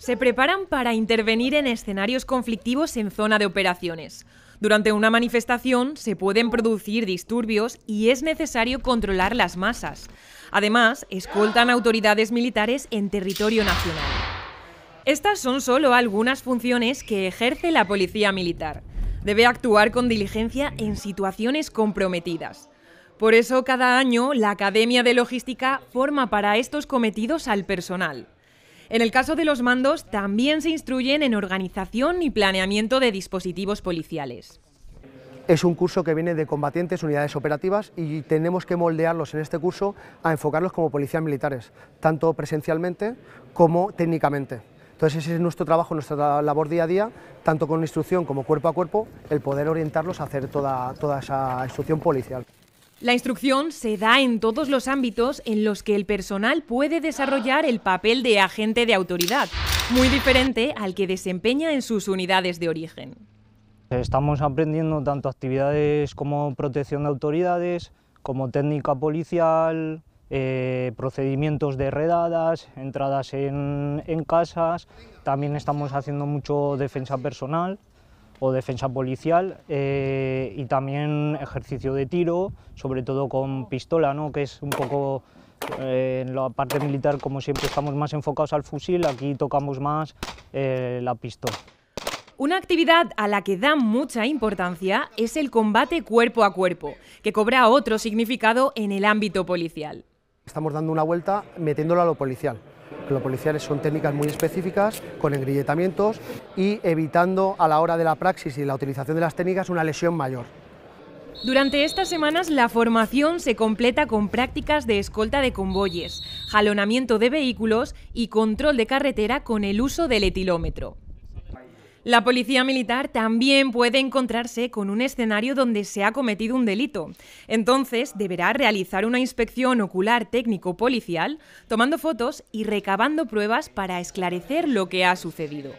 Se preparan para intervenir en escenarios conflictivos en zona de operaciones. Durante una manifestación se pueden producir disturbios y es necesario controlar las masas. Además, escoltan autoridades militares en territorio nacional. Estas son solo algunas funciones que ejerce la policía militar. Debe actuar con diligencia en situaciones comprometidas. Por eso cada año la Academia de Logística forma para estos cometidos al personal. En el caso de los mandos, también se instruyen en organización y planeamiento de dispositivos policiales. Es un curso que viene de combatientes, unidades operativas y tenemos que moldearlos en este curso a enfocarlos como policías militares, tanto presencialmente como técnicamente. Entonces ese es nuestro trabajo, nuestra labor día a día, tanto con instrucción como cuerpo a cuerpo, el poder orientarlos a hacer toda, toda esa instrucción policial. La instrucción se da en todos los ámbitos en los que el personal puede desarrollar el papel de agente de autoridad, muy diferente al que desempeña en sus unidades de origen. Estamos aprendiendo tanto actividades como protección de autoridades, como técnica policial, eh, procedimientos de redadas, entradas en casas, también estamos haciendo mucho defensa personal o defensa policial eh, y también ejercicio de tiro, sobre todo con pistola, ¿no? que es un poco eh, en la parte militar como siempre estamos más enfocados al fusil, aquí tocamos más eh, la pistola. Una actividad a la que da mucha importancia es el combate cuerpo a cuerpo, que cobra otro significado en el ámbito policial. Estamos dando una vuelta metiéndolo a lo policial los policiales son técnicas muy específicas, con engrilletamientos y evitando a la hora de la praxis y la utilización de las técnicas una lesión mayor. Durante estas semanas la formación se completa con prácticas de escolta de convoyes, jalonamiento de vehículos y control de carretera con el uso del etilómetro. La policía militar también puede encontrarse con un escenario donde se ha cometido un delito. Entonces deberá realizar una inspección ocular técnico-policial, tomando fotos y recabando pruebas para esclarecer lo que ha sucedido.